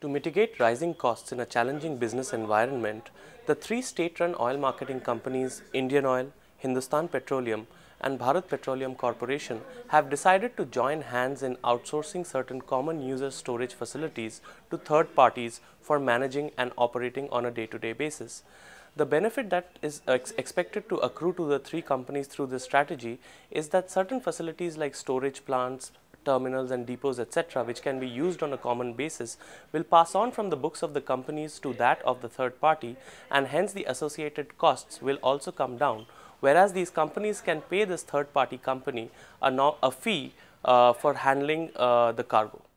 To mitigate rising costs in a challenging business environment, the three state-run oil marketing companies Indian Oil, Hindustan Petroleum and Bharat Petroleum Corporation have decided to join hands in outsourcing certain common user storage facilities to third parties for managing and operating on a day-to-day -day basis. The benefit that is ex expected to accrue to the three companies through this strategy is that certain facilities like storage plants, terminals and depots etc which can be used on a common basis will pass on from the books of the companies to that of the third party and hence the associated costs will also come down whereas these companies can pay this third party company a, a fee uh, for handling uh, the cargo.